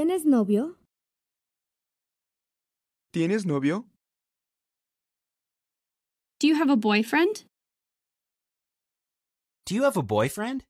¿Tienes novio? ¿Tienes novio? Do you have a boyfriend? Do you have a boyfriend?